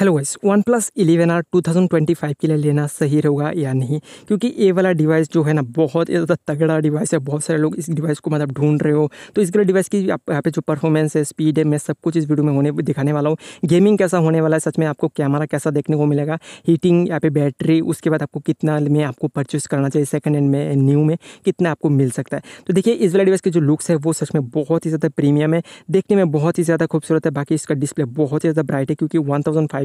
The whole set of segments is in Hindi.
hello guys OnePlus eleven R two thousand twenty five के लिए लेना सही रहेगा या नहीं क्योंकि ये वाला डिवाइस जो है ना बहुत ज़्यादा तगड़ा डिवाइस है बहुत सारे लोग इस डिवाइस को मतलब ढूंढ रहे हो तो इस इसके डिवाइस की आप यहाँ पे जो परफॉर्मेंस है स्पीड है मैं सब कुछ इस वीडियो में होने दिखाने वाला हूँ गेमिंग कैसा होने वाला है सच में आपको कैमरा कैसा देखने को मिलेगा हीटिंग यहाँ पे बैटरी उसके बाद आपको कितना में आपको परचेस करना चाहिए सेकेंड हैंड में न्यू में कितना आपको मिल सकता है तो देखिए इस वाला डिवाइस की जो लुक्स है वो सच में बहुत ही ज़्यादा प्रीमियम है देखने में बहुत ही ज़्यादा खूबसूरत है बाकी इसका डिस्प्ले बहुत ही ज़्यादा ब्राइट है क्योंकि वन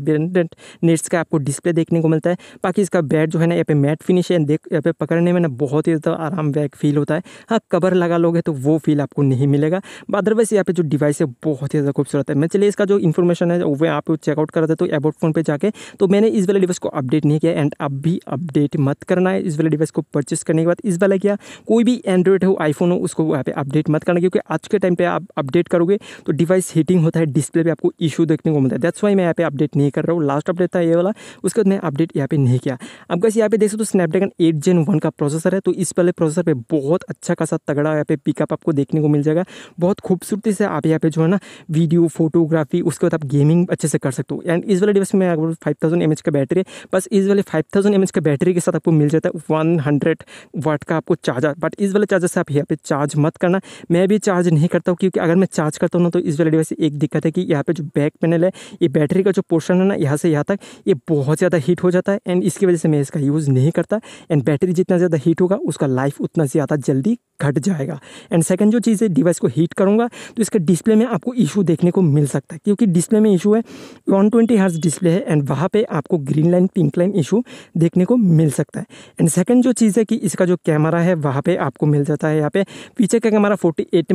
वाइब्रेंट नेट्स का आपको डिस्प्ले देखने को मिलता है बाकी इसका बैट जो है ना यहाँ पे मैट फिनिश है देख यहाँ पे पकड़ने में ना बहुत ही ज़्यादा आरामदायक फील होता है हाँ कवर लगा लोगे तो वो फील आपको नहीं मिलेगा अदरवाइज यहाँ पे जो डिवाइस है बहुत ही ज़्यादा खूबसूरत है मैं चलिए इसका जो इन्फॉर्मेशन है वो आप चेकआउट कर रहे तो एबोट फोन पर जाकर तो मैंने इस वाले डिवाइस को अपडेट नहीं किया एंड अब भी अपडेट मत करना है इस वाले डिवाइस को परचेस करने के बाद इस वाला क्या कोई भी एंड्रॉइड हो आईफोन हो उसको यहाँ पे अपडेट मत करना क्योंकि आज के टाइम पर आप अपडेट करोगे तो डिवाइस हीटिंग होता है डिस्प्ले पर आपको इशू देखने को मिलता है दैट्स वाई मैं यहाँ पे अपडेट नहीं कर रहा हूँ लास्ट अपडेट था ये वाला उसके बाद मैं अपडेट यहाँ पे नहीं किया अब कैसे यहाँ पे देख सकते हो स्नैपड्रैगन एट जेन वन का प्रोसेसर है तो इस वाले प्रोसेसर पे बहुत अच्छा खासा तगड़ा यहाँ पे पिकअप आपको देखने को मिल जाएगा बहुत खूबसूरती से आप यहाँ पे जो है ना वीडियो फोटोग्राफी उसके बाद आप गेमिंग अच्छे से कर सकते हो एंड इस वाले डिवाइस में फाइव थाउजेंड का बैटरी है बस इस वाले फाइव थाउजेंड का बैटरी के साथ आपको मिल जाता है वन हंड्रेड वाट का आपको चार्जर बट इस वाले चार्जर से आप यहाँ पे चार्ज मत करना मैं भी चार्ज नहीं करता हूँ क्योंकि अगर मैं चार्ज करता हूँ ना तो इस वाले डिवाइस एक दिक्कत है कि यहाँ पे जो बैक पैनल है ये बैटरी का जो पोर्शन है है ना यहाँ से यहाँ तक ये बहुत ज़्यादा हीट हो जाता है एंड इसकी वजह से मैं इसका यूज़ नहीं करता एंड बैटरी जितना ज़्यादा हीट होगा उसका लाइफ उतना ज़्यादा जल्दी घट जाएगा एंड सेकंड जो चीज़ है डिवाइस को हीट करूँगा तो इसका डिस्प्ले में आपको इशू देखने को मिल सकता है क्योंकि डिस्प्ले में इशू है वन ट्वेंटी हर्स डिस्प्ले है एंड वहाँ पे आपको green line pink line issue देखने को मिल सकता है एंड सेकंड जो चीज़ है कि इसका जो कैमरा है वहाँ पर आपको मिल जाता है यहाँ पे पीछे का कैमरा फोर्टी एट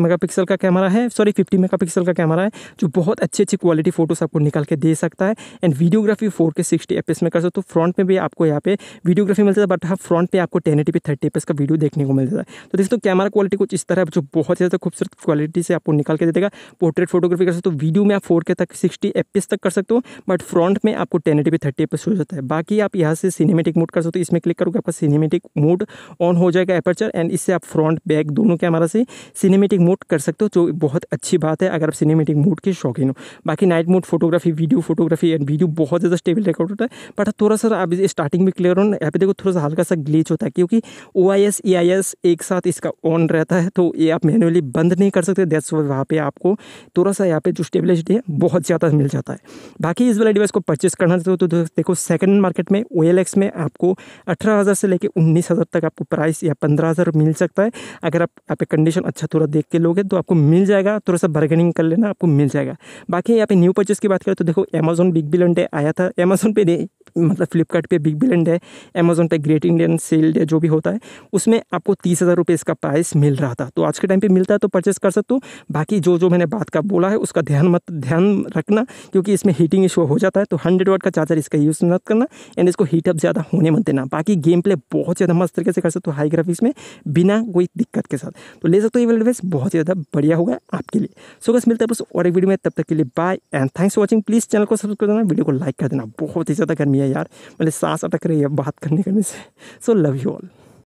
का कैमरा है सॉरी फिफ्टी मेगा का कैमरा है जो बहुत अच्छी अच्छी क्वालिटी फोटोज आपको निकाल के दे सकता है and videography four K sixty F में कर सकते तो फ्रंट में भी आपको यहाँ पे वीडियोग्राफी मिल जाता है बट हाँ फ्रंट पर आपको टेन एटी पी थर्टी का वीडियो देखने को मिल जाता है तो दोस्तों कैमरा क्वालिटी कुछ इस तरह जो बहुत ज़्यादा खूबसूरत क्वालिटी से आपको निकाल के दे देगा पोर्ट्रेट फोटोग्राफी कर सकते हो वीडियो में आप फोर के तक सिक्सटी एफ तक कर सकते हो बट फ्रंट में आपको टेन एटी थर्टी एफ हो जाता है बाकी आप यहाँ से सिनेमेटिक मोड कर सकते हो इसमें क्लिक करोगे आपका सिनेमेटिक मोड ऑन हो जाएगा एपर्चर एंड इससे आप फ्रंट बैक दोनों कैमरा से सिनेमेटिक मोड कर सकते हो जो बहुत अच्छी बात है अगर आप सिनेमेटिक मोड के शौकीन हो बाकी night mode photography video photography and video बहुत ज़्यादा स्टेबल रिकॉर्ड होता है बट थोड़ा सा आप स्टार्टिंग में क्लियर हो यहाँ पे देखो थोड़ा सा हल्का सा ग्लीच होता है क्योंकि ओ I S E I S एक साथ इसका ऑन रहता है तो ये आप मैनुअली बंद नहीं कर सकते दैट्स वहाँ पे आपको थोड़ा सा यहाँ पे जो स्टेबिलिटी है बहुत ज़्यादा मिल जाता है बाकी इस वाला डिवाइस को परचेस करना चाहते हो तो, तो देखो सेकंड मार्केट में ओ में आपको अठारह से लेकर उन्नीस तक आपको प्राइस या पंद्रह मिल सकता है अगर आप यहाँ पे कंडीशन अच्छा थोड़ा देख के लोगे तो आपको मिल जाएगा थोड़ा सा बार्गेनिंग कर लेना आपको मिल जाएगा बाकी यहाँ पे न्यू परचेस की बात करें तो देखो अमेजोन बिग बिलन डे आया था अमेजोन पे नहीं मतलब Flipkart big billion day Amazon पे ग्रेट इंडियन सेल डे जो भी होता है उसमें आपको तीस हज़ार रुपये इसका प्राइस मिल रहा था तो आज के टाइम पे मिलता है तो परचेस कर सकते हो बाकी जो जो मैंने बात का बोला है उसका ध्यान मत ध्यान रखना क्योंकि इसमें हीटिंग इशू हो जाता है तो हंड्रेड वाट का चार्जर इसका यूज़ मत करना एंड इसको हीटअप ज़्यादा होने मत देना बाकी गेम प्ले बहुत ज़्यादा मस्त तरीके से कर सकते हो हाई ग्राफिक्स में बिना कोई दिक्कत के साथ तो ले सकते हो ये वाला डिवाइस बहुत ज़्यादा बढ़िया होगा आपके लिए सो बस मिलता है बस और एक वीडियो में तब तक के लिए bye and thanks for watching please channel को सब्सक्राइब कर देना वीडियो को लाइक कर देना बहुत ही ज़्यादा गर्मी है यार मतलब सांस अटक रही है बात करने करने से सो लव यू ऑल